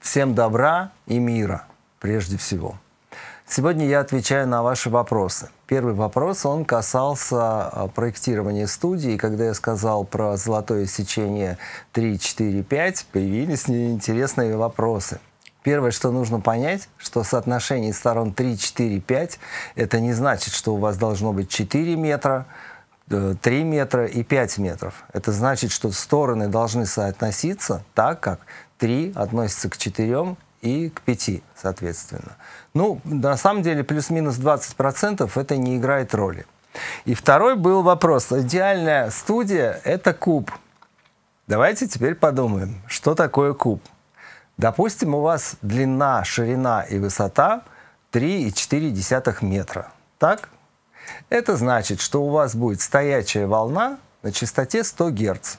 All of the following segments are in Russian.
Всем добра и мира, прежде всего. Сегодня я отвечаю на ваши вопросы. Первый вопрос, он касался а, проектирования студии. Когда я сказал про золотое сечение 3, 4, 5, появились интересные вопросы. Первое, что нужно понять, что соотношение сторон 3, 4, 5, это не значит, что у вас должно быть 4 метра, 3 э, метра и 5 метров. Это значит, что стороны должны соотноситься так, как 3 относится к 4 и к 5, соответственно. Ну, на самом деле, плюс-минус 20% это не играет роли. И второй был вопрос. Идеальная студия – это куб. Давайте теперь подумаем, что такое куб. Допустим, у вас длина, ширина и высота 3,4 метра. Так? Это значит, что у вас будет стоячая волна на частоте 100 Гц.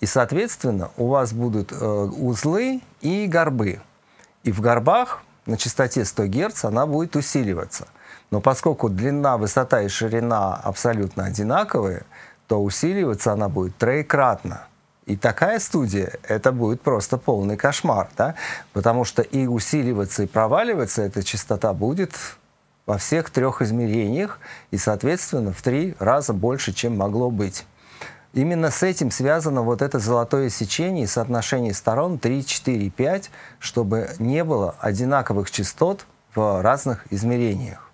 И, соответственно, у вас будут э, узлы и горбы. И в горбах на частоте 100 Гц она будет усиливаться. Но поскольку длина, высота и ширина абсолютно одинаковые, то усиливаться она будет троекратно. И такая студия, это будет просто полный кошмар, да? потому что и усиливаться, и проваливаться эта частота будет во всех трех измерениях и, соответственно, в три раза больше, чем могло быть. Именно с этим связано вот это золотое сечение и соотношение сторон 3, 4, 5, чтобы не было одинаковых частот в разных измерениях.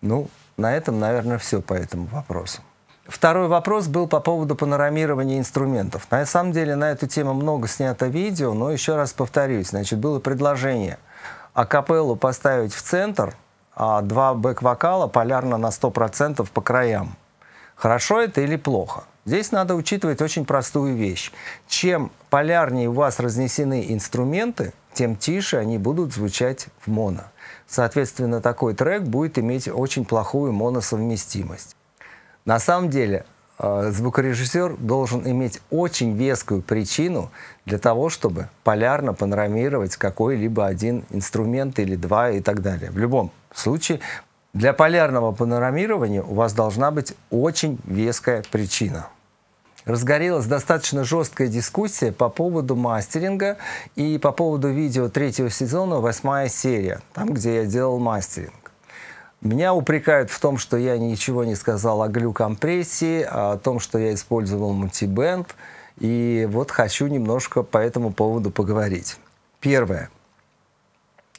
Ну, на этом, наверное, все по этому вопросу. Второй вопрос был по поводу панорамирования инструментов. На самом деле на эту тему много снято видео, но еще раз повторюсь, значит, было предложение акапеллу поставить в центр – а, два бэк-вокала полярно на 100% по краям. Хорошо это или плохо? Здесь надо учитывать очень простую вещь. Чем полярнее у вас разнесены инструменты, тем тише они будут звучать в моно. Соответственно, такой трек будет иметь очень плохую моносовместимость. На самом деле, а, звукорежиссер должен иметь очень вескую причину для того, чтобы полярно панорамировать какой-либо один инструмент или два и так далее. В любом случае, для полярного панорамирования у вас должна быть очень веская причина. Разгорелась достаточно жесткая дискуссия по поводу мастеринга и по поводу видео третьего сезона, восьмая серия, там, где я делал мастеринг. Меня упрекают в том, что я ничего не сказал о глюкомпрессии, а о том, что я использовал мультибенд. И вот хочу немножко по этому поводу поговорить. Первое.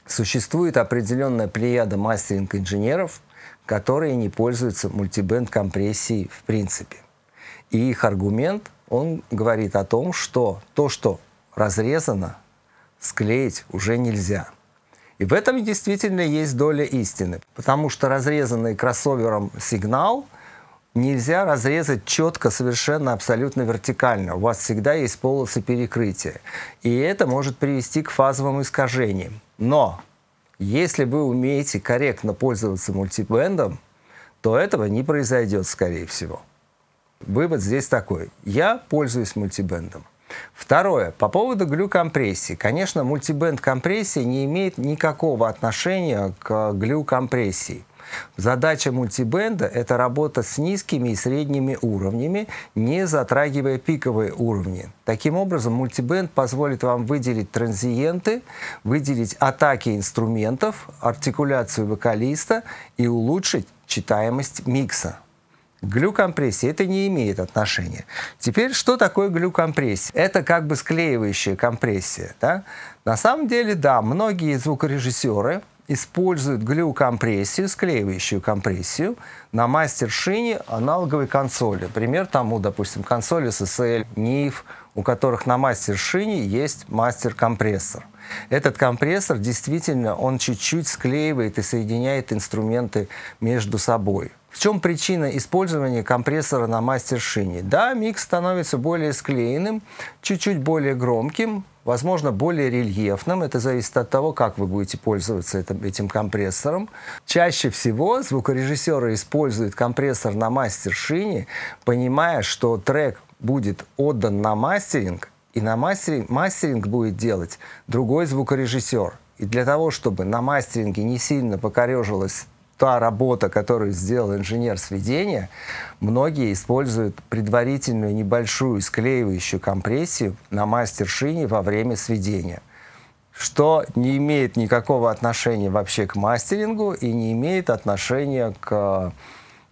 Существует определенная плеяда мастеринг-инженеров, которые не пользуются мультибенд-компрессией в принципе. И их аргумент, он говорит о том, что то, что разрезано, склеить уже нельзя – и в этом действительно есть доля истины, потому что разрезанный кроссовером сигнал нельзя разрезать четко, совершенно, абсолютно вертикально. У вас всегда есть полосы перекрытия. И это может привести к фазовым искажениям. Но если вы умеете корректно пользоваться мультибендом, то этого не произойдет, скорее всего. Вывод здесь такой. Я пользуюсь мультибендом. Второе. По поводу глюкомпрессии. Конечно, мультибенд компрессии не имеет никакого отношения к глюкомпрессии. Задача мультибенда – это работа с низкими и средними уровнями, не затрагивая пиковые уровни. Таким образом, мультибенд позволит вам выделить транзиенты, выделить атаки инструментов, артикуляцию вокалиста и улучшить читаемость микса глюкомпрессии это не имеет отношения. Теперь, что такое глюкомпрессия? Это как бы склеивающая компрессия. Да? На самом деле, да, многие звукорежиссеры используют глюкомпрессию, склеивающую компрессию, на мастер шине аналоговой консоли. Пример тому, допустим, консоли SSL, NIF, у которых на мастер шине есть мастер-компрессор. Этот компрессор действительно, он чуть-чуть склеивает и соединяет инструменты между собой. В чем причина использования компрессора на мастер-шине? Да, микс становится более склеенным, чуть-чуть более громким, возможно, более рельефным. Это зависит от того, как вы будете пользоваться этим, этим компрессором. Чаще всего звукорежиссеры используют компрессор на мастер-шине, понимая, что трек будет отдан на мастеринг, и на мастеринг, мастеринг будет делать другой звукорежиссер. И для того, чтобы на мастеринге не сильно покорежилась та работа, которую сделал инженер сведения, многие используют предварительную небольшую склеивающую компрессию на мастер-шине во время сведения что не имеет никакого отношения вообще к мастерингу и не имеет отношения к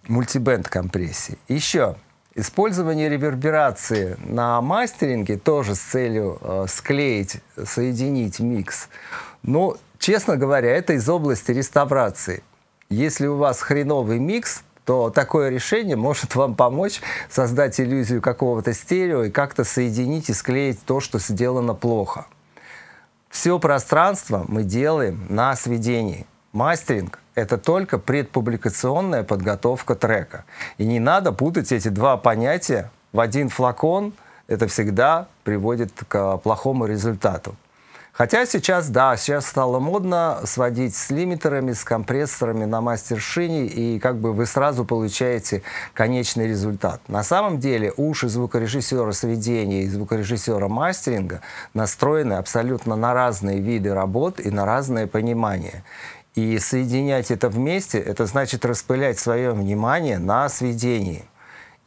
мультибенд-компрессии. Еще, использование реверберации на мастеринге тоже с целью э, склеить, соединить микс. Но, ну, честно говоря, это из области реставрации. Если у вас хреновый микс, то такое решение может вам помочь создать иллюзию какого-то стерео и как-то соединить и склеить то, что сделано плохо. Все пространство мы делаем на сведении. Мастеринг — это только предпубликационная подготовка трека. И не надо путать эти два понятия в один флакон. Это всегда приводит к плохому результату. Хотя сейчас, да, сейчас стало модно сводить с лимитерами, с компрессорами на мастер-шине, и как бы вы сразу получаете конечный результат. На самом деле уши звукорежиссера сведения и звукорежиссера мастеринга настроены абсолютно на разные виды работ и на разное понимание. И соединять это вместе, это значит распылять свое внимание на сведении –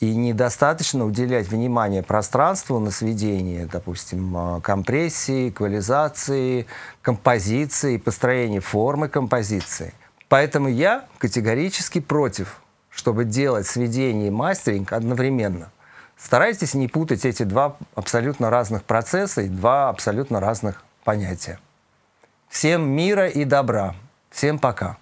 и недостаточно уделять внимание пространству на сведение, допустим, а, компрессии, эквализации, композиции, построения формы композиции. Поэтому я категорически против, чтобы делать сведение и мастеринг одновременно. Старайтесь не путать эти два абсолютно разных процесса и два абсолютно разных понятия. Всем мира и добра. Всем пока.